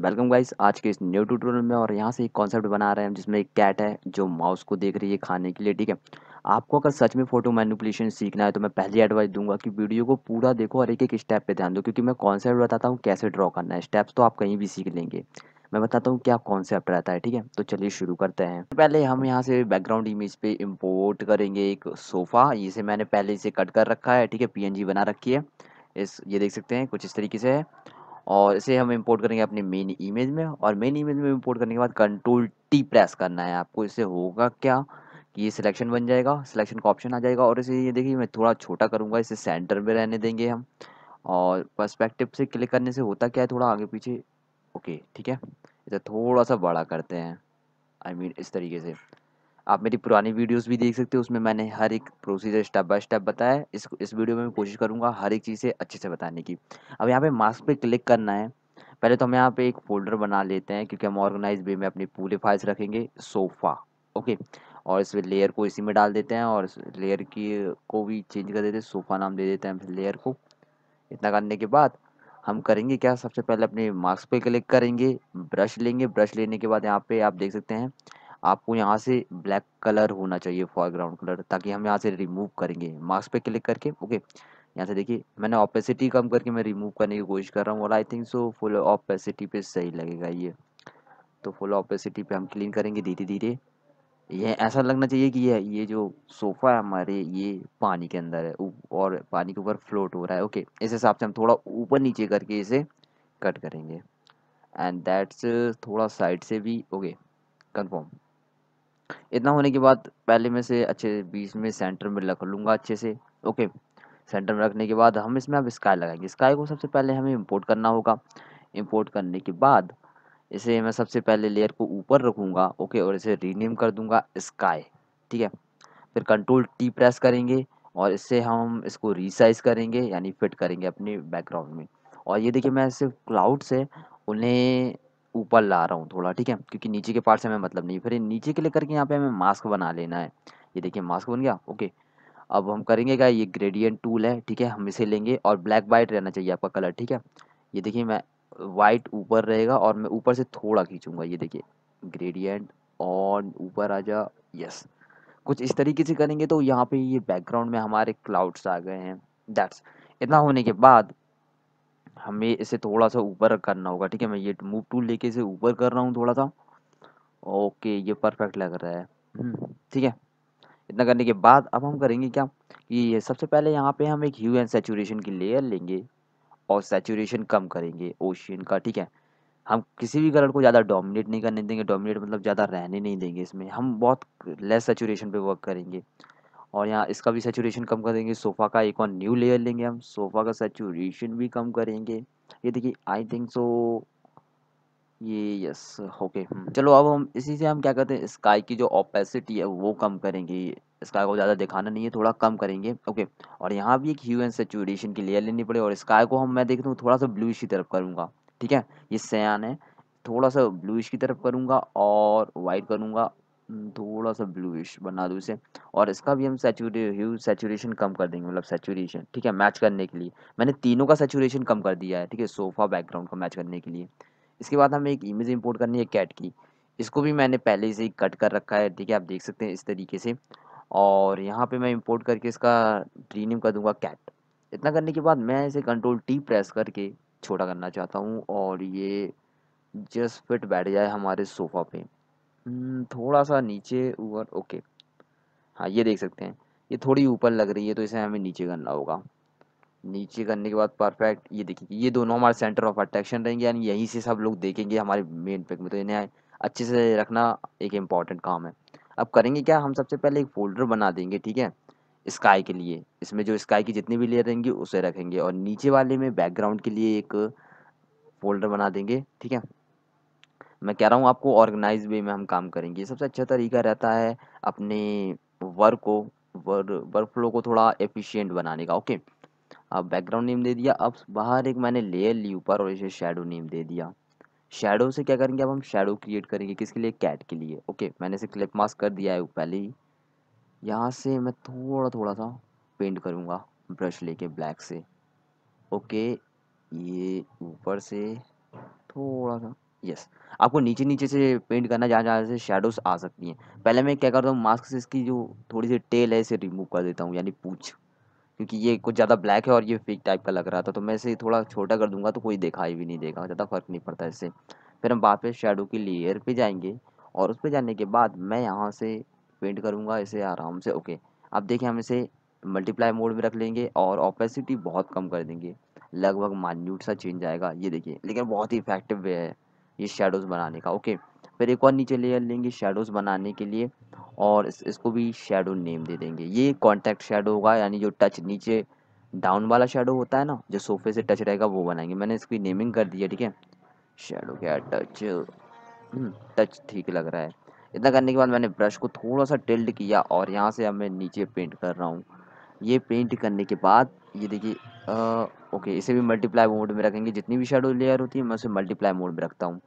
Welcome guys आज के इस न्यू ट्यूटोरियल में और यहाँ से एक कॉन्सेप्ट बना रहे हैं जिसमें एक कैट है जो माउस को देख रही है खाने के लिए ठीक है आपको अगर सच में फोटो मैनिपुलेशन सीखना है तो मैं पहली एडवाइस दूंगा कि वीडियो को पूरा देखो और एक एक स्टेप पे ध्यान दो क्योंकि मैं कॉन्सेप्ट बताता हूँ कैसे ड्रॉ करना है स्टेप्स तो आप कहीं भी सीख लेंगे मैं बताता हूँ क्या कॉन्सेप्ट रहता है ठीक है तो चलिए शुरू करते हैं पहले हम यहाँ से बैकग्राउंड इमेज पे इम्पोर्ट करेंगे एक सोफ़ा जिसे मैंने पहले से कट कर रखा है ठीक है पी बना रखी है इस ये देख सकते हैं कुछ इस तरीके से है और इसे हम इंपोर्ट करेंगे अपने मेन इमेज में और मेन इमेज में इंपोर्ट करने के बाद कंट्रोल टी प्रेस करना है आपको इससे होगा क्या कि ये सिलेक्शन बन जाएगा सिलेक्शन का ऑप्शन आ जाएगा और इसे ये देखिए मैं थोड़ा छोटा करूँगा इसे सेंटर में रहने देंगे हम और पर्सपेक्टिव से क्लिक करने से होता क्या है थोड़ा आगे पीछे ओके ठीक है इसे थोड़ा सा बड़ा करते हैं आई I मीन mean, इस तरीके से आप मेरी पुरानी वीडियोस भी देख सकते हो उसमें मैंने हर एक प्रोसीजर स्टेप बाय स्टेप बताया है इस इस वीडियो में मैं कोशिश करूँगा हर एक चीज़ से अच्छे से बताने की अब यहाँ पे मास्क पे क्लिक करना है पहले तो हम यहाँ पे एक फोल्डर बना लेते हैं क्योंकि हम ऑर्गेनाइज वे में अपनी पूरे फाइल्स रखेंगे सोफ़ा ओके और इस लेयर को इसी में डाल देते हैं और लेयर की को भी चेंज कर देते हैं सोफ़ा नाम दे देते हैं लेयर को इतना करने के बाद हम करेंगे क्या सबसे पहले अपने मास्क पे क्लिक करेंगे ब्रश लेंगे ब्रश लेने के बाद यहाँ पे आप देख सकते हैं आपको यहाँ से ब्लैक कलर होना चाहिए फॉरग्राउंड कलर ताकि हम यहाँ से रिमूव करेंगे मास्क पे क्लिक करके ओके यहाँ से देखिए मैंने ऑपेसिटी कम करके मैं रिमूव करने की कोशिश कर रहा हूँ और I think so full opacity पे सही लगेगा ये तो फुल ऑपेसिटी पे हम क्लीन करेंगे धीरे धीरे ये ऐसा लगना चाहिए कि ये ये जो सोफ़ा है हमारे ये पानी के अंदर है और पानी के ऊपर फ्लोट हो रहा है ओके इस हिसाब से हम थोड़ा ऊपर नीचे करके इसे कट करेंगे एंड दैट्स थोड़ा साइड से भी ओके कंफर्म इतना होने के बाद पहले में से अच्छे बीच में सेंटर में रख लूँगा अच्छे से ओके सेंटर में रखने के बाद हम इसमें अब स्काई लगाएंगे स्काई को सबसे पहले हमें इम्पोर्ट करना होगा इम्पोर्ट करने के बाद इसे मैं सबसे पहले लेयर को ऊपर रखूँगा ओके और इसे रीनेम कर दूँगा स्काई ठीक है फिर कंट्रोल टी प्रेस करेंगे और इससे हम इसको रिसाइज करेंगे यानी फिट करेंगे अपने बैकग्राउंड में और ये देखिए मैं सिर्फ क्लाउड से उन्हें ऊपर ला रहा हूँ थोड़ा ठीक है क्योंकि नीचे के पार्ट से हमें मतलब नहीं फिर नीचे के लेकर के यहाँ पे हमें मास्क बना लेना है ये देखिए मास्क बन गया ओके अब हम करेंगे क्या ये ग्रेडियंट टूल है ठीक है हम इसे लेंगे और ब्लैक वाइट रहना चाहिए आपका कलर ठीक है ये देखिए मैं वाइट ऊपर रहेगा और मैं ऊपर से थोड़ा खींचूंगा ये देखिए ग्रेडियंट ऑन ऊपर आ जा यस कुछ इस तरीके से करेंगे तो यहाँ पे ये बैकग्राउंड में हमारे क्लाउड्स आ गए हैं दैट्स इतना होने के बाद हमें इसे थोड़ा सा ऊपर करना होगा ठीक है मैं ये मूव टूल लेके इसे ऊपर कर रहा हूँ थोड़ा सा ओके ये परफेक्ट लग रहा है हम्म। ठीक है इतना करने के बाद अब हम करेंगे क्या कि सबसे पहले यहाँ पे हम एक ह्यू एंड सेचुरेशन की लेयर लेंगे और सेचुरेशन कम करेंगे ओशियन का ठीक है हम किसी भी कलर को ज़्यादा डोमिनेट नहीं करने देंगे डोमिनेट मतलब ज़्यादा रहने नहीं देंगे इसमें हम बहुत लेस सेचुरेशन पे वर्क करेंगे और यहाँ इसका भी सेचुरेशन कम कर देंगे सोफ़ा का एक और न्यू लेयर लेंगे हम सोफ़ा का सेचुरेशन भी कम करेंगे ये देखिए आई थिंक सो ये यस ओके हम्म, चलो अब हम इसी से हम क्या करते हैं स्काई की जो ओपेसिटी है वो कम करेंगे स्काई को ज़्यादा दिखाना नहीं है थोड़ा कम करेंगे ओके और यहाँ भी एक ह्यू एंड सेचुरेशन की लेयर लेनी पड़ेगी और स्काई को हम मैं देखता हूँ थोड़ा सा ब्लूइश की तरफ करूँगा ठीक है ये सयान है थोड़ा सा ब्लूइश की तरफ करूँगा और वाइट करूँगा थोड़ा सा ब्लूइश बना दूँ इसे और इसका भी हम सेचूरे ह्यू सेचुरेशन कम कर देंगे मतलब सेचुरेशन ठीक है मैच करने के लिए मैंने तीनों का सेचुरेशन कम कर दिया है ठीक है सोफ़ा बैकग्राउंड को मैच करने के लिए इसके बाद हमें एक इमेज इंपोर्ट करनी है कैट की इसको भी मैंने पहले से ही कट कर रखा है ठीक है आप देख सकते हैं इस तरीके से और यहाँ पर मैं इम्पोर्ट करके इसका ट्रीनिंग कर दूँगा कैट इतना करने के बाद मैं इसे कंट्रोल टी प्रेस करके छोटा करना चाहता हूँ और ये जस्ट फिट बैठ जाए हमारे सोफ़ा पे हम्म, थोड़ा सा नीचे ऊपर ओके हाँ ये देख सकते हैं ये थोड़ी ऊपर लग रही है तो इसे हमें नीचे करना होगा नीचे करने के बाद परफेक्ट ये देखिए ये दोनों हमारे सेंटर ऑफ अट्रैक्शन रहेंगे यानी यहीं से सब लोग देखेंगे हमारे मेन पैक में तो इन्हें अच्छे से रखना एक इम्पॉर्टेंट काम है अब करेंगे क्या हम सबसे पहले एक फोल्डर बना देंगे ठीक है स्काई के लिए इसमें जो स्काई की जितनी भी लेयर रहेंगी उसे रखेंगे और नीचे वाले में बैकग्राउंड के लिए एक फोल्डर बना देंगे ठीक है मैं कह रहा हूँ आपको ऑर्गेनाइज वे में हम काम करेंगे सबसे अच्छा तरीका रहता है अपने वर्क को वर्क फ्लो को थोड़ा एफिशिएंट बनाने का ओके अब बैकग्राउंड नेम दे दिया अब बाहर एक मैंने लेयर ली ऊपर और इसे शेडो नेम दे दिया शेडो से क्या करेंगे अब हम शेडो क्रिएट करेंगे किसके लिए कैट के लिए ओके मैंने इसे क्लिप मास्क कर दिया है पहले ही यहाँ से मैं थोड़ा थोड़ा सा पेंट करूँगा ब्रश लेके ब्लैक से ओके ये ऊपर से थोड़ा सा यस आपको नीचे नीचे से पेंट करना जहाँ जहाँ से शेडोज आ सकती हैं पहले मैं क्या करता हूँ मास्क से इसकी जो थोड़ी सी टेल है इसे रिमूव कर देता हूँ यानी पूछ क्योंकि ये कुछ ज़्यादा ब्लैक है और ये फेक टाइप का लग रहा था तो मैं इसे थोड़ा छोटा कर दूंगा तो कोई दिखाई भी नहीं देगा ज़्यादा फर्क नहीं पड़ता इससे फिर हम वापस शेडो की लेयर पे जाएंगे और उस पर जाने के बाद मैं यहाँ से पेंट करूँगा इसे आराम से ओके अब देखिए हम इसे मल्टीप्लाई मोड में रख लेंगे और ऑपेसिटी बहुत कम कर देंगे लगभग माइन्यूट सा चेंज आएगा ये देखिए लेकिन बहुत ही इफेक्टिव वे है ये शेडोज़ बनाने का ओके फिर एक और नीचे लेयर लेंगे शेडोज़ बनाने के लिए और इस, इसको भी शेडो नेम दे देंगे ये कॉन्टैक्ट शेडो होगा यानी जो टच नीचे डाउन वाला शेडो होता है ना जो सोफे से टच रहेगा वो बनाएंगे मैंने इसकी नेमिंग कर दी है ठीक है शेडो क्या टच टच हम्म, ठीक लग रहा है इतना करने के बाद मैंने ब्रश को थोड़ा सा टिल्ड किया और यहाँ से अब मैं नीचे पेंट कर रहा हूँ ये पेंट करने के बाद ये देखिए ओके इसे भी मल्टीप्लाई मोड में रखेंगे जितनी भी शेडो लेयर होती है मैं उसे मल्टीप्लाई मोड में रखता हूँ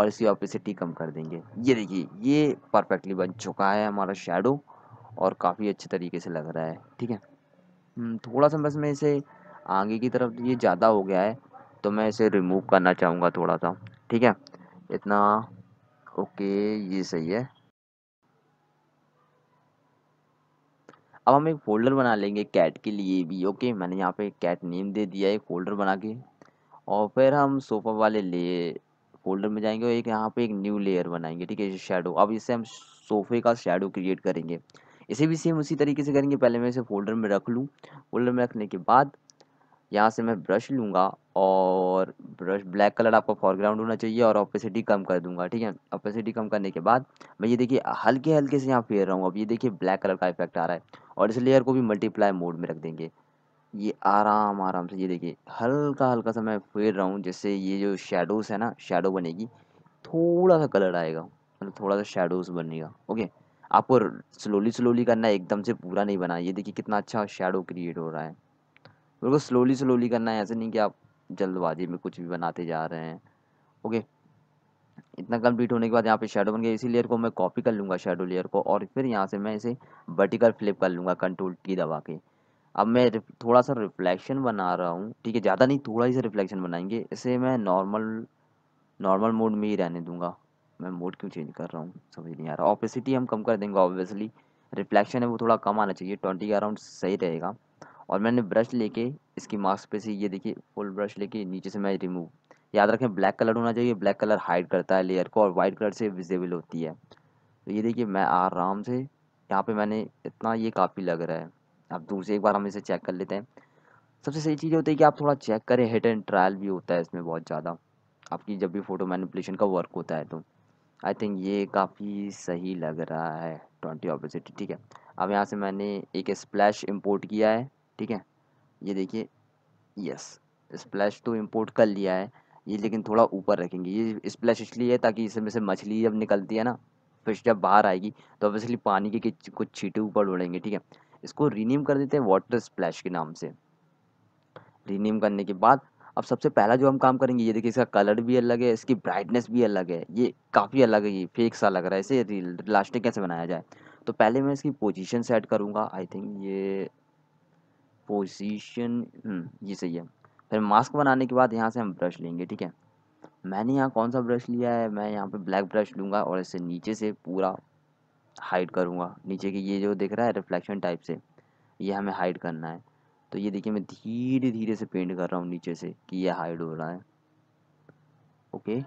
और इसकी ऑपिसिटी कम कर देंगे ये देखिए ये परफेक्टली बन चुका है हमारा शेडो और काफ़ी अच्छे तरीके से लग रहा है ठीक है हम्म, थोड़ा सा बस मैं इसे आगे की तरफ ये ज़्यादा हो गया है तो मैं इसे रिमूव करना चाहूँगा थोड़ा सा ठीक है इतना ओके ये सही है अब हम एक फ़ोल्डर बना लेंगे कैट के लिए भी ओके मैंने यहाँ पे कैट नेम दे दिया है फ़ोल्डर बना के और फिर हम सोफा वाले ले फोल्डर में जाएंगे और एक यहाँ पे एक न्यू लेयर बनाएंगे ठीक है शेडो अब इससे हम सोफे का शेडो क्रिएट करेंगे इसे भी सेम उसी तरीके से करेंगे पहले मैं इसे फोल्डर में रख लूँ फोल्डर में रखने के बाद यहाँ से मैं ब्रश लूँगा और ब्रश ब्लैक कलर आपका फॉरग्राउंड होना चाहिए और ऑपेसिटी कम कर दूंगा ठीक है ऑपेसिटी कम करने के बाद मैं ये देखिए हल्के हल्के से यहाँ फेर रहा हूँ अब ये देखिए ब्लैक कलर का इफेक्ट आ रहा है और इस लेयर को भी मल्टीप्लाई मोड में रख देंगे ये आराम आराम से ये देखिए हल्का हल्का सा मैं फेर रहा हूँ जिससे ये जो शेडोज़ है ना शेडो बनेगी थोड़ा सा कलर आएगा मतलब थोड़ा सा शेडोज़ बनेगा ओके आपको स्लोली स्लोली करना है एकदम से पूरा नहीं बना ये देखिए कितना अच्छा शेडो क्रिएट हो रहा है बिल्कुल स्लोली स्लोली करना है ऐसे नहीं कि आप जल्दबाजी में कुछ भी बनाते जा रहे हैं ओके इतना कंप्लीट होने के बाद यहाँ पे शेडो बन गया इसी लेयर को मैं कॉपी कर लूँगा शेडो लेयर को और फिर यहाँ से मैं इसे वर्टिकल फ्लिप कर लूँगा कंट्रोल टी दबा के अब मैं थोड़ा सा रिफ्लेक्शन बना रहा हूँ ठीक है ज़्यादा नहीं थोड़ा ही सा रिफ्लेक्शन बनाएंगे इसे मैं नॉर्मल नॉर्मल मोड में ही रहने दूंगा मैं मोड क्यों चेंज कर रहा हूँ समझ नहीं आ रहा ऑपेसिटी हम कम कर देंगे ऑब्वियसली रिफ्लेक्शन है वो थोड़ा कम आना चाहिए ट्वेंटी के अराउंड सही रहेगा और मैंने ब्रश लेके इसकी मास्क पे से ये देखिए फुल ब्रश लेके नीचे से मैं रिमूव याद रखें ब्लैक कलर होना चाहिए ब्लैक कलर हाइड करता है लेयर को और वाइट कलर से विजिबल होती है तो ये देखिए मैं आराम से यहाँ पे मैंने इतना ये काफ़ी लग रहा है अब दूसरी एक बार हम इसे चेक कर लेते हैं सबसे सही चीज़ होती है कि आप थोड़ा चेक करें हिट एंड ट्रायल भी होता है इसमें बहुत ज़्यादा आपकी जब भी फ़ोटो मैनिपुलेशन का वर्क होता है तो आई थिंक ये काफ़ी सही लग रहा है ट्वेंटी ऑपोजिटी ठीक है अब यहाँ से मैंने एक स्प्लैश इम्पोर्ट किया है ठीक है ये देखिए यस स्प्लैश तो इम्पोर्ट कर लिया है ये लेकिन थोड़ा ऊपर रखेंगे ये स्प्लैश इसलिए है ताकि इसमें से मछली जब निकलती है ना फिश जब बाहर आएगी तो ऑब्वियसली पानी के कुछ छीटे ऊपर उड़ेंगे ठीक है इसको रीनेम कर देते हैं वाटर स्प्लैश के नाम से रीनेम करने के बाद अब सबसे पहला जो हम काम करेंगे ये देखिए इसका कलर भी अलग है इसकी ब्राइटनेस भी अलग है ये काफ़ी अलग है ये फेक सा लग रहा है इसे लास्टिक कैसे बनाया जाए तो पहले मैं इसकी पोजीशन सेट करूँगा आई थिंक ये पोजीशन हम्म, ये सही है फिर मास्क बनाने के बाद यहाँ से हम ब्रश लेंगे ठीक है मैंने यहाँ कौन सा ब्रश लिया है मैं यहाँ पे ब्लैक ब्रश लूँगा और इससे नीचे से पूरा हाइड करूँगा नीचे की ये जो दिख रहा है रिफ्लेक्शन टाइप से ये हमें हाइड करना है तो ये देखिए मैं धीरे धीरे से पेंट कर रहा हूँ नीचे से कि ये हाइड हो रहा है ओके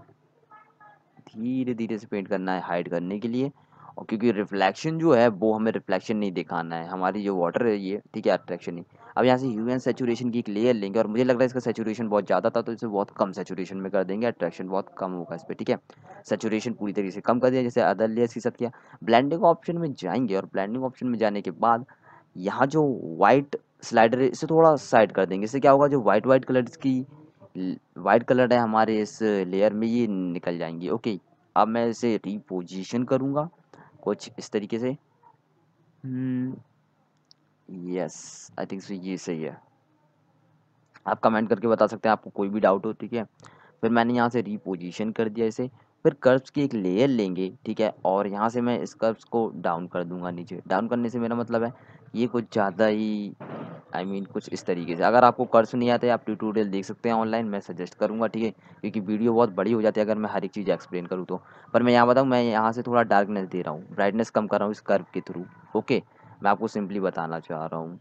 धीरे धीरे से पेंट करना है हाइड करने के लिए और क्योंकि रिफ्लेक्शन जो है वो हमें रिफ्लेक्शन नहीं दिखाना है हमारी जो वाटर है ये ठीक है अट्रैक्शन नहीं अब यहाँ से यू एन सेचुरेशन की एक लेयर लेंगे और मुझे लग रहा है इसका सेचुरेशन बहुत ज़्यादा था तो इसे बहुत कम सेचुरेशन में कर देंगे अट्रैक्शन बहुत कम होगा इस पर ठीक है सेचुरेशन पूरी तरीके से कम कर दिया जैसे अदर लेयर्स के साथ किया ब्लैंडिंग ऑप्शन में जाएंगे और ब्लैंडिंग ऑप्शन में जाने के बाद यहाँ जो वाइट स्लाइडर है इसे थोड़ा साइड कर देंगे इससे क्या होगा जो वाइट वाइट कलर की वाइट कलर है हमारे इस लेयर में ये निकल जाएंगी ओके अब मैं इसे रिपोजिशन करूँगा कुछ इस तरीके से hmm, yes I think so ये सही है आप कमेंट करके बता सकते हैं आपको कोई भी डाउट हो ठीक है फिर मैंने यहाँ से रिपोजिशन कर दिया इसे फिर कर्ब्स की एक लेयर लेंगे ठीक है और यहाँ से मैं इस कर्व्स को डाउन कर दूंगा नीचे डाउन करने से मेरा मतलब है ये कुछ ज़्यादा ही आई I मीन mean, कुछ इस तरीके से अगर आपको कर्ज नहीं आते आप ट्यूटोरियल देख सकते हैं ऑनलाइन मैं सजेस्ट करूँगा ठीक है क्योंकि वीडियो बहुत बड़ी हो जाती है अगर मैं हर एक चीज़ एक्सप्लेन करूँ तो पर मैं यहाँ बताऊँ मैं यहाँ से थोड़ा डार्कनेस दे रहा हूँ ब्राइटनेस कम कर रहा हूँ इस कर्व के थ्रू ओके मैं आपको सिंपली बताना चाह रहा हूँ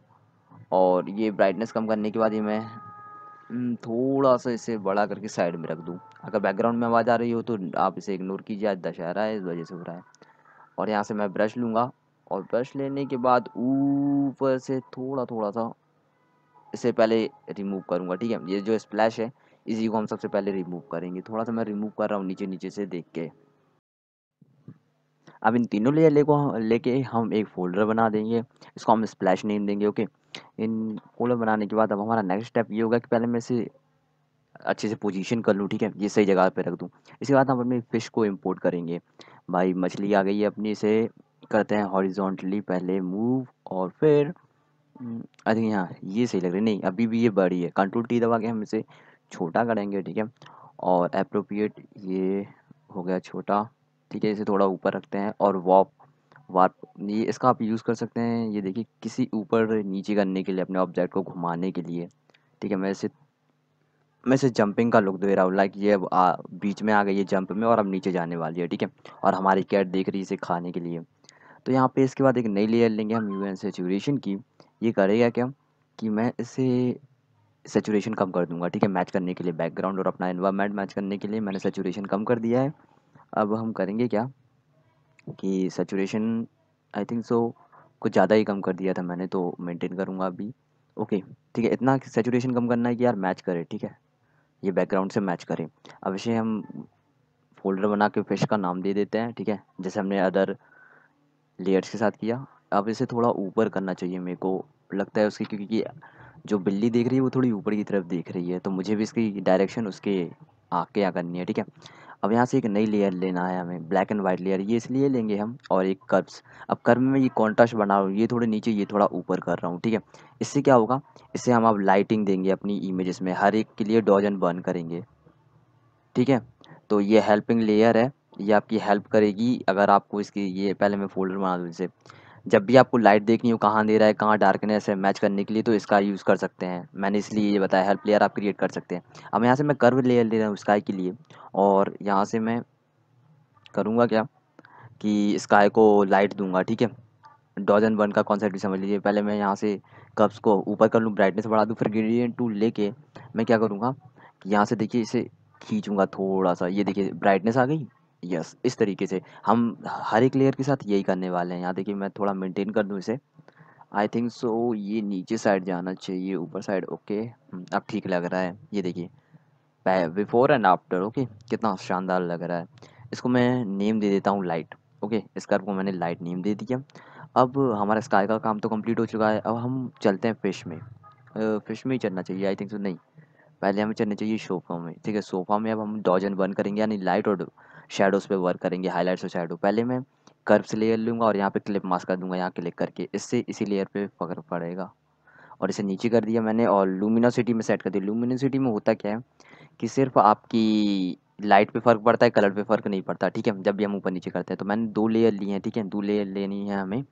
और ये ब्राइटनेस कम करने के बाद ही मैं हम्म, थोड़ा सा इसे बड़ा करके साइड में रख दूँ अगर बैकग्राउंड में आवाज़ आ रही हो तो आप इसे इग्नोर कीजिए आज दशहरा है इस वजह से हो रहा है और यहाँ से मैं ब्रश लूँगा और ब्रश लेने के बाद ऊपर से थोड़ा थोड़ा सा इसे पहले रिमूव करूँगा ठीक है ये जो स्प्लैश है इसी को हम सबसे पहले रिमूव करेंगे थोड़ा सा मैं रिमूव कर रहा हूँ नीचे नीचे से देख के अब इन तीनों लेयर ले को लेके हम एक फोल्डर बना देंगे इसको हम स्प्लैश नेम देंगे ओके इन फोल्डर बनाने के बाद अब हमारा नेक्स्ट स्टेप ये होगा कि पहले मैं इसे अच्छे से पोजीशन कर लूँ ठीक है ये सही जगह पे रख दूँ इसके बाद हम अपनी फ़िश को इंपोर्ट करेंगे भाई मछली आ गई है अपनी इसे करते हैं हॉरिजॉन्टली पहले मूव और फिर हम्म, अरे यहाँ ये सही लग रही नहीं अभी भी ये बड़ी है कंट्रोल टी दबा के हम इसे छोटा करेंगे ठीक है और अप्रोप्रिएट ये हो गया छोटा ठीक है इसे थोड़ा ऊपर रखते हैं और वॉप वार्प ये इसका आप यूज़ कर सकते हैं ये देखिए किसी ऊपर नीचे करने के लिए अपने ऑब्जेक्ट को घुमाने के लिए ठीक है मैं इसे मैं इसे जंपिंग का लुक दे रहा हूँ लाइक ये आ, बीच में आ गई है जंप में और अब नीचे जाने वाली है ठीक है और हमारी कैट देख रही है इसे खाने के लिए तो यहाँ पे इसके बाद एक नई लेयर लेंगे हम यू एन सेचुरेशन की ये करेगा क्या कि मैं इसे सेचुरेशन कम कर दूंगा ठीक है मैच करने के लिए बैकग्राउंड और अपना इन्वायरमेंट मैच करने के लिए मैंने सेचुरेशन कम कर दिया है अब हम करेंगे क्या कि सेचुरेशन आई थिंक सो कुछ ज़्यादा ही कम कर दिया था मैंने तो मेंटेन करूँगा अभी ओके ठीक है इतना सेचुरेशन कम करना है कि यार मैच करे ठीक है ये बैकग्राउंड से मैच करें अब इसे हम फोल्डर बना के फिश का नाम दे देते हैं ठीक है जैसे हमने अदर लेयर्स के साथ किया अब इसे थोड़ा ऊपर करना चाहिए मेरे को लगता है उसकी क्योंकि जो बिल्ली देख रही है वो थोड़ी ऊपर की तरफ देख रही है तो मुझे भी इसकी डायरेक्शन उसके आके के यहाँ करनी है ठीक है अब यहाँ से एक नई लेयर लेना है हमें ब्लैक एंड वाइट लेयर ये इसलिए लेंगे हम और एक कर्व्स अब कर्व में ये कॉन्ट्रास्ट बना रहा हूँ ये थोड़े नीचे ये थोड़ा ऊपर कर रहा हूँ ठीक है इससे क्या होगा इससे हम आप लाइटिंग देंगे अपनी इमेजेस में हर एक के लिए डॉजन बर्न करेंगे ठीक है तो ये हेल्पिंग लेयर है ये आपकी हेल्प करेगी अगर आपको इसकी ये पहले मैं फोल्डर बना दूँ इसे जब भी आपको लाइट देखनी हो कहाँ दे रहा है कहाँ डार्कनेस है मैच करने के लिए तो इसका यूज़ कर सकते हैं मैंने इसलिए ये बताया हेल्प लेयर आप क्रिएट कर सकते हैं अब यहाँ से मैं कर्व ले ले रहा हूँ स्काई के लिए और यहाँ से मैं करूँगा क्या कि स्काई को लाइट दूंगा ठीक है डॉजन वन का कॉन्सेप्ट भी समझ लीजिए पहले मैं यहाँ से कप्स को ऊपर कर लूँ ब्राइटनेस बढ़ा दूँ फिर ग्रेडियंट टू लेके मैं क्या करूँगा यहाँ से देखिए इसे खींचूँगा थोड़ा सा ये देखिए ब्राइटनेस आ गई यस इस तरीके से हम हर एक लेयर के साथ यही करने वाले हैं यहाँ देखिए मैं थोड़ा मेंटेन कर दूँ इसे आई थिंक सो ये नीचे साइड जाना चाहिए ऊपर साइड ओके हम्म, अब ठीक लग रहा है ये देखिए बिफोर एंड आफ्टर ओके कितना शानदार लग रहा है इसको मैं नेम दे देता हूँ लाइट ओके इस को मैंने लाइट नेम दे दिया अब हमारा स्काई का काम तो कंप्लीट हो चुका है अब हम चलते हैं फिश में फिश में ही चलना चाहिए आई थिंक सो नहीं पहले हमें चलना चाहिए सोफा में ठीक है सोफा में अब हम डॉजन बर्न करेंगे यानी लाइट और शेडोज़ पे वर्क करेंगे हाईलाइट्स और शेडो पहले मैं कर्व से लेयर लूँगा और यहाँ पे क्लिप मास्क कर दूँगा यहाँ क्लिक करके इससे इसी लेयर पे फर्क पड़ेगा और इसे नीचे कर दिया मैंने और लूमिनोसिटी में सेट कर दिया लूमिनोसिटी में होता क्या है कि सिर्फ आपकी लाइट पे फ़र्क पड़ता है कलर पे फ़र्क नहीं पड़ता ठीक है जब भी हम ऊपर नीचे करते हैं तो मैंने दो लेयर ली हैं ठीक है दो लेयर लेनी है हमें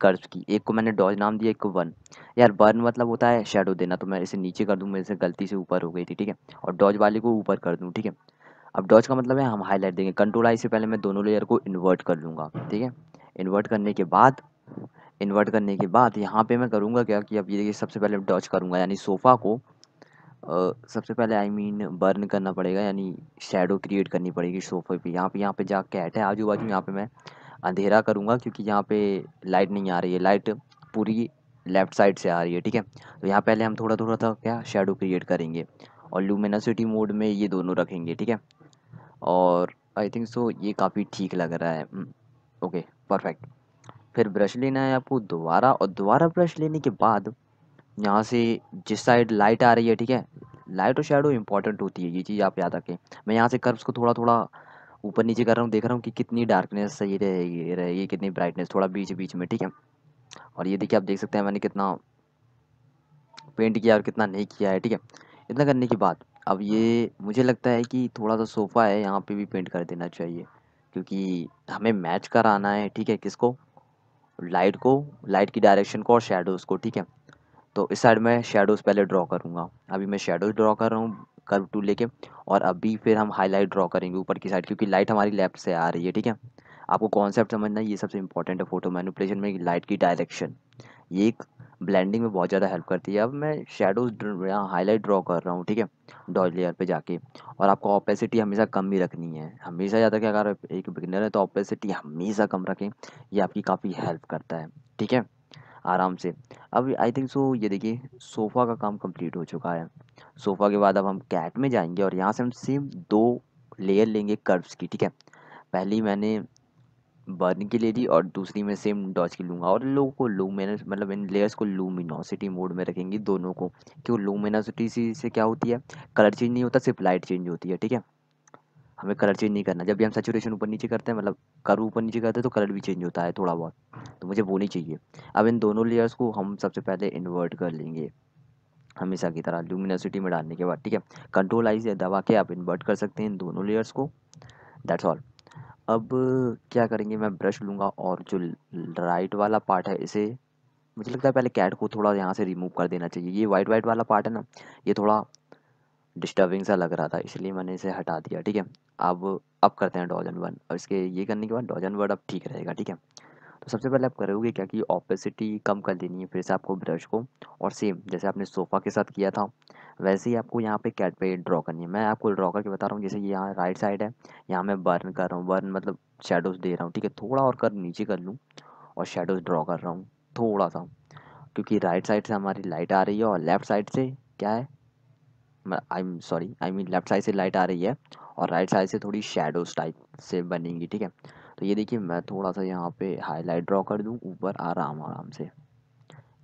कर्व की एक को मैंने डॉज नाम दिया एक को वन यार बर्न मतलब होता है शेडो देना तो मैं इसे नीचे कर दूँ मेरे से गलती से ऊपर हो गई थी ठीक है और डॉज वाले को ऊपर कर दूँ ठीक है अब डॉज का मतलब है हम हाईलाइट देंगे कंट्रोल आई से पहले मैं दोनों लेयर को इन्वर्ट कर लूँगा ठीक है इन्वर्ट करने के बाद इन्वर्ट करने के बाद यहाँ पे मैं करूँगा क्या कि अब ये देखिए सबसे पहले डॉच करूँगा यानी सोफ़ा को आ, सबसे पहले I I mean mean, burn करना पड़ेगा यानी शेडो क्रिएट करनी पड़ेगी सोफे पे यहाँ पे यहाँ पे जा कैट है आजू बाजू यहाँ पे मैं अंधेरा करूँगा क्योंकि यहाँ पे लाइट नहीं आ रही है लाइट पूरी लेफ़्ट साइड से आ रही है ठीक है तो यहाँ पहले हम थोड़ा थोड़ा सा क्या शेडो क्रिएट करेंगे और लूमिनसिटी मोड में ये दोनों रखेंगे ठीक है और आई थिंक सो ये काफ़ी ठीक लग रहा है ओके हम्म, परफेक्ट फिर ब्रश लेना है आपको दोबारा और दोबारा ब्रश लेने के बाद यहाँ से जिस साइड लाइट आ रही है ठीक है लाइट और शेडो इंपॉर्टेंट होती है ये चीज़ आप याद रखें मैं यहाँ से कर्व्स को थोड़ा थोड़ा ऊपर नीचे कर रहा हूँ देख रहा हूँ कि कितनी डार्कनेस सही रहेगी रहेगी कितनी ब्राइटनेस थोड़ा बीच बीच में ठीक है और ये देखिए आप देख सकते हैं मैंने कितना पेंट किया और कितना नहीं किया है ठीक है इतना करने के बाद अब ये हाँ। मुझे लगता है कि थोड़ा सा सोफ़ा है यहाँ पे भी पेंट कर देना चाहिए क्योंकि हमें मैच कराना है ठीक है किसको लाइट को लाइट की डायरेक्शन को और शेडोज़ को ठीक है तो इस साइड में शेडोज़ पहले ड्रॉ करूँगा अभी मैं शेडोज़ ड्रॉ कर रहा हूँ कर्व टू लेके और अभी फिर हम हाईलाइट ड्रॉ करेंगे ऊपर की साइड क्योंकि लाइट हमारी लेफ्ट से आ रही है ठीक है आपको कॉन्सेप्ट समझना ये सबसे इंपॉर्टेंट है फोटो मैनुपलेशन में लाइट की डायरेक्शन ये एक ब्लेंडिंग में बहुत ज़्यादा हेल्प करती है अब मैं शेडोज यहाँ हाईलाइट ड्रॉ कर रहा हूँ ठीक है डॉज लेयर पे जाके और आपको ऑपेसिटी हमेशा कम ही रखनी है हमेशा ज़्यादा कि अगर एक बिगनर है तो ऑपेसिटी हमेशा कम रखें ये आपकी काफ़ी हेल्प करता है ठीक है आराम से अब आई थिंक सो ये देखिए सोफ़ा का काम कंप्लीट हो चुका है सोफ़ा के बाद अब हम कैट में जाएंगे और यहाँ से हम सेम दो लेयर लेंगे कर्व्स की ठीक है पहली मैंने बर्न की ले ली और दूसरी में सेम डॉज की लूँगा और लोगों को लू मतलब इन लेयर्स को लूमिनोसिटी मोड में रखेंगे दोनों को क्यों लूमिनोसिटी से क्या होती है कलर चेंज नहीं होता सिर्फ लाइट चेंज होती है ठीक है हमें कलर चेंज नहीं करना जब भी हम सेचुरेशन ऊपर नीचे करते हैं मतलब कर ऊपर नीचे करते हैं तो कलर भी चेंज होता है थोड़ा बहुत तो मुझे वो नहीं चाहिए अब इन दोनों लेयर्स को हम सबसे पहले इन्वर्ट कर लेंगे हमेशा की तरह लूमिनोसिटी में डालने के बाद ठीक है कंट्रोल आइज दबा के आप इन्वर्ट कर सकते हैं इन दोनों लेयर्स को दैट्स ऑल अब क्या करेंगे मैं ब्रश लूँगा और जो राइट वाला पार्ट है इसे मुझे लगता है पहले कैट को थोड़ा यहाँ से रिमूव कर देना चाहिए ये वाइट वाइट वाला पार्ट है ना ये थोड़ा डिस्टर्बिंग सा लग रहा था इसलिए मैंने इसे हटा दिया ठीक है अब अब करते हैं डॉजन वन और इसके ये करने के बाद डॉजन वर्ड अब ठीक रहेगा ठीक है तो सबसे पहले आप करोगे क्या कि ऑपेसिटी कम कर देनी है फिर से आपको ब्रश को और सेम जैसे आपने सोफ़ा के साथ किया था वैसे ही आपको यहाँ पे कैट पे ड्रॉ करनी है मैं आपको ड्रॉ करके बता रहा हूँ जैसे यहाँ राइट साइड है यहाँ मैं बर्न कर रहा हूँ बर्न मतलब शेडोज़ दे रहा हूँ ठीक है थोड़ा और कर नीचे कर लूँ और शेडोज़ ड्रॉ कर रहा हूँ थोड़ा सा क्योंकि राइट साइड से हमारी लाइट आ रही है और लेफ़्ट साइड से क्या है I am sorry I mean left side से लाइट आ रही है और राइट साइड से थोड़ी शेडोज़ टाइप से बनेंगी ठीक है तो ये देखिए मैं थोड़ा सा यहाँ पे हाईलाइट ड्रॉ कर दूँ ऊपर आराम आराम से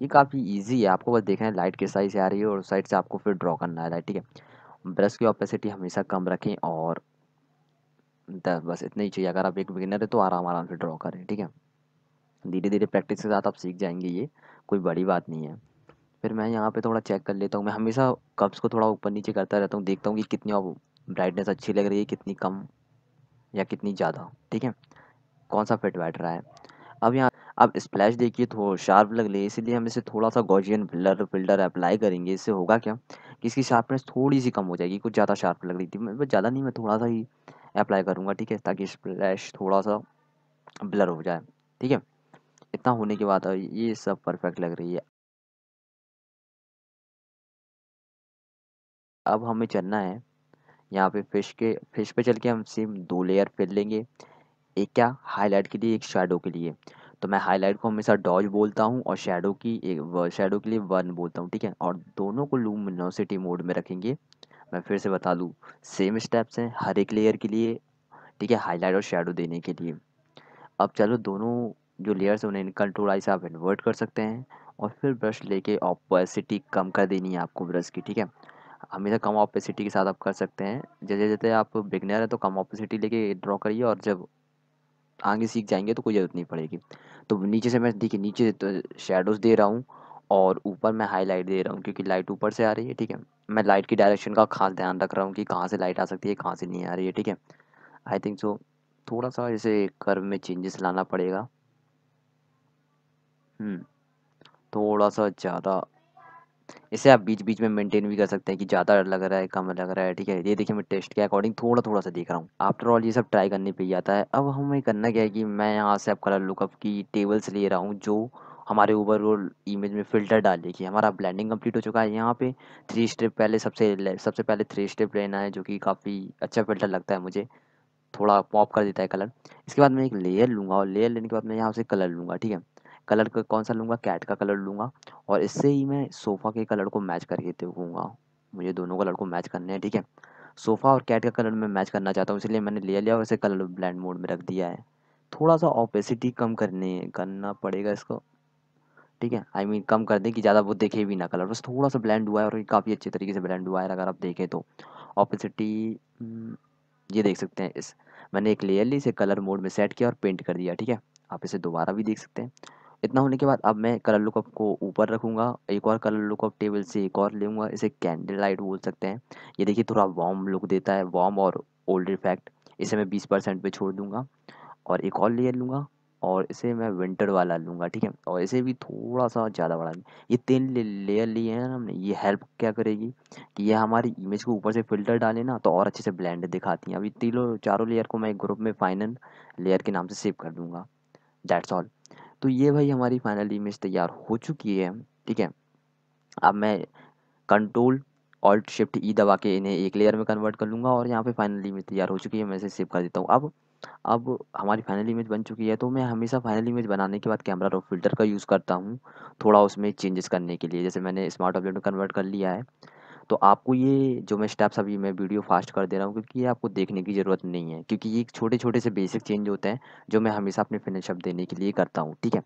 ये काफ़ी इजी है आपको बस देखना है लाइट किस साइड से आ रही है और साइड से आपको फिर ड्रॉ करना है लाइट ठीक है ब्रश की ऑपेसिटी हमेशा कम रखें और बस इतना ही चाहिए अगर आप एक बिगिनर है तो आराम आराम से ड्रॉ करें ठीक है धीरे धीरे प्रैक्टिस के साथ आप सीख जाएंगे ये कोई बड़ी बात नहीं है फिर मैं यहाँ पे थोड़ा चेक कर लेता हूँ मैं हमेशा कप्स को थोड़ा ऊपर नीचे करता रहता हूँ देखता हूँ कि कितनी ब्राइटनेस अच्छी लग रही है कितनी कम या कितनी ज़्यादा ठीक है कौन सा फिट बैठ रहा है अब यहाँ अब स्प्लैश देखिए तो शार्प लग रही है इसीलिए हम इसे थोड़ा सा गोजियन फिल्टर फिल्टर अप्लाई करेंगे इससे होगा क्या कि इसकी शार्पनेस थोड़ी सी कम हो जाएगी कुछ ज़्यादा शार्प लग रही थी मैं ज़्यादा नहीं मैं थोड़ा सा ही अप्लाई करूँगा ठीक है ताकि स्प्लैश थोड़ा सा ब्लर हो जाए ठीक है इतना होने के बाद ये सब परफेक्ट लग रही है अब हमें चलना है यहाँ पे फिश के फिश पे चल के हम सिम दो लेयर फिल लेंगे एक क्या हाईलाइट के लिए एक शेडो के लिए तो मैं हाईलाइट को हमेशा डॉज बोलता हूँ और शेडो की एक शेडो के लिए वन बोलता हूँ ठीक है और दोनों को लूमिनोसिटी मोड में रखेंगे मैं फिर से बता दूँ सेम स्टेप्स हैं हर एक लेयर के लिए ठीक है हाईलाइट और शेडो देने के लिए अब चलो दोनों जो लेयर्स हैं उन्हें कंट्रोल आई से आप इन्वर्ट कर सकते हैं और फिर ब्रश लेके ऑपेसिटी कम कर देनी है आपको ब्रश की ठीक है हमेशा कम ऑपेसिटी के साथ आप कर सकते हैं जैसे जैसे आप बिगनर है तो कम ऑपेसिटी लेके ड्रॉ करिए और जब आगे सीख जाएंगे तो कोई ज़रूरत नहीं पड़ेगी तो नीचे से मैं देखिए नीचे तो शेडोज़ दे रहा हूँ और ऊपर मैं हाईलाइट दे रहा हूँ क्योंकि लाइट ऊपर से आ रही है ठीक है मैं लाइट की डायरेक्शन का खास ध्यान रख रहा हूँ कि कहाँ से लाइट आ सकती है कहाँ से नहीं आ रही है ठीक है आई थिंक सो थोड़ा सा जैसे कर्व में चेंजेस लाना पड़ेगा हम्म। थोड़ा सा ज़्यादा इसे आप बीच बीच में मेंटेन भी कर सकते हैं कि ज़्यादा लग रहा है कम लग रहा है ठीक है ये देखिए मैं टेस्ट के अकॉर्डिंग थोड़ा थोड़ा सा देख रहा हूँ आफ्टर ऑल ये सब ट्राई करने पे ही आता है अब हमें करना क्या है कि मैं यहाँ से आप कलर लुकअप की टेबल्स ले रहा हूँ जो हमारे ओवरऑल इमेज में फ़िल्टर डाल देखिए हमारा ब्लैंडिंग कंप्लीट हो चुका है यहाँ पे थ्री स्टेप पहले सबसे सबसे पहले थ्री स्टेप लेना है जो कि काफ़ी अच्छा फिल्टर लगता है मुझे थोड़ा पॉप कर देता है कलर इसके बाद मैं एक लेयर लूँगा और लेयर लेने के बाद मैं यहाँ से कलर लूँगा ठीक है कलर का कौन सा लूँगा कैट का कलर लूँगा और इससे ही मैं सोफ़ा के कलर को मैच करके देखूँगा मुझे दोनों कलर को मैच करने हैं ठीक है सोफ़ा और कैट का कलर मैं मैच करना चाहता हूँ इसलिए मैंने ले लिया और इसे कलर ब्लैंड मोड में रख दिया है थोड़ा सा ऑपेसिटी कम करने करना पड़ेगा इसको ठीक है आई I मीन mean, कम कर दें कि ज़्यादा वो देखे भी ना कलर बस थोड़ा सा ब्लैंड हुआ है और काफ़ी अच्छे तरीके से ब्लैंड हुआ है अगर आप देखें तो ऑपोसिटी हम्म, ये देख सकते हैं इस मैंने एक लेयर ली इसे कलर मोड में सेट किया और पेंट कर दिया ठीक है आप इसे दोबारा भी देख सकते हैं इतना होने के बाद अब मैं कलर लुकअप को ऊपर रखूँगा एक और कलर लुकअप टेबल से एक और लूँगा इसे कैंडल लाइट बोल सकते हैं ये देखिए थोड़ा वार्म लुक देता है वार्म और ओल्ड इफेक्ट इसे मैं बीस परसेंट पर छोड़ दूँगा और एक और लेयर लूँगा और इसे मैं विंटर वाला लूँगा ठीक है और इसे भी थोड़ा सा ज़्यादा बढ़ा ये तीन लेयर लिए हैं हमने ये हेल्प क्या करेगी कि ये हमारी इमेज को ऊपर से फिल्टर डाले ना तो और अच्छे से ब्लेंड दिखाती हैं अभी तीनों चारों लेयर को मैं ग्रुप में फाइनल लेयर के नाम से सेव कर दूँगा दैट्स ऑल तो ये भाई हमारी फाइनल इमेज तैयार हो चुकी है ठीक है अब मैं कंट्रोल ऑल्ट शिफ्ट ई दबा के इन्हें एक लेयर में कन्वर्ट कर लूँगा और यहाँ पे फाइनल इमेज तैयार हो चुकी है मैं इसे सेव कर देता हूँ अब अब हमारी फाइनल इमेज बन चुकी है तो मैं हमेशा फाइनल इमेज बनाने के बाद कैमरा रॉ फिल्टर का यूज़ करता हूँ थोड़ा उसमें चेंजेस करने के लिए जैसे मैंने स्मार्ट ऑब्जेक्ट में कन्वर्ट कर लिया है तो आपको ये जो मैं स्टेप्स अभी मैं वीडियो फास्ट कर दे रहा हूँ क्योंकि ये आपको देखने की ज़रूरत नहीं है क्योंकि ये छोटे छोटे से बेसिक चेंज होते हैं जो मैं हमेशा अपने फिनिशअप देने के लिए करता हूँ ठीक है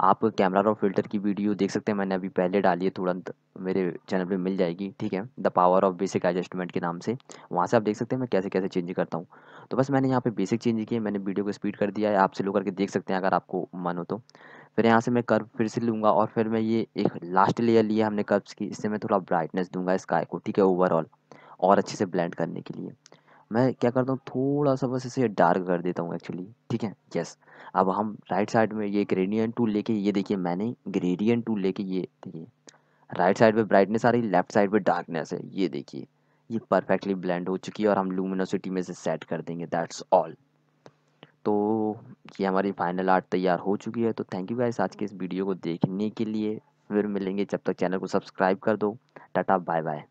आप कैमरा और फिल्टर की वीडियो देख सकते हैं मैंने अभी पहले डाली है तुरंत मेरे चैनल पे मिल जाएगी ठीक है the power of basic adjustment के नाम से वहाँ से आप देख सकते हैं मैं कैसे कैसे चेंज करता हूँ तो बस मैंने यहाँ पे बेसिक चेंज किए मैंने वीडियो को स्पीड कर दिया है से लो करके देख सकते हैं अगर आपको मन हो तो फिर यहाँ से मैं कर्व फिर से लूँगा और फिर मैं ये एक लास्ट लेयर लिया हमने कर्व्स की इससे मैं थोड़ा ब्राइटनेस दूंगा स्काई को ठीक है ओवरऑल और अच्छे से ब्लेंड करने के लिए मैं क्या करता हूँ थोड़ा सा बस इसे डार्क कर देता हूँ एक्चुअली ठीक है यस अब हम राइट साइड में ये ग्रेडियंट टूल लेके ये देखिए मैंने ग्रेडियंट टूल लेके ये देखिए राइट साइड पे ब्राइटनेस आ रही लेफ्ट साइड पे डार्कनेस है ये देखिए ये परफेक्टली ब्लेंड हो चुकी है और हम लूमिनोसिटी में से सेट कर देंगे दैट्स ऑल तो ये हमारी फाइनल आर्ट तैयार हो चुकी है तो थैंक यू गाइस आज के इस वीडियो को देखने के लिए फिर मिलेंगे जब तक चैनल को सब्सक्राइब कर दो टाटा बाय बाय